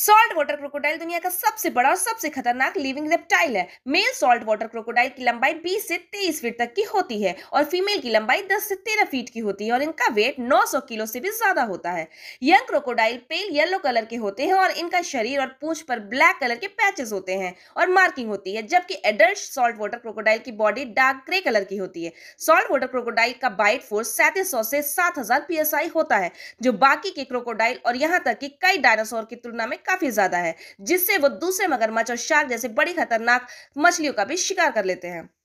salt water crocodile दुनिया का सबसे बड़ा और सबसे खतरनाक लिविंग रेप्टाइल है मेल सॉल्ट वाटर क्रोकोडाइल की लंबाई 20 से 23 फीट तक की होती है और फीमेल की लंबाई 10 से 13 फीट की होती है और इनका वेट 900 किलो से भी ज्यादा होता है young crocodile pale yellow colour के होते हैं और इनका शरीर और पूछ पर ब्लैक कलर के पैचेस होते हैं और मार्किंग होती है जबकि एडल्ट सॉल्ट वाटर क्रोकोडाइल की बॉडी डार्क ग्रे कलर की होती है सॉल्ट वाटर क्रोकोडाइल का बाइट फोर्स सैंतीस से सात हजार होता है जो बाकी के क्रोकोडाइल और यहाँ तक की कई डायनासोर की तुलना में काफ़ी ज़्यादा है जिससे वो दूसरे मगरमच्छ और शार्क जैसे बड़ी खतरनाक मछलियों का भी शिकार कर लेते हैं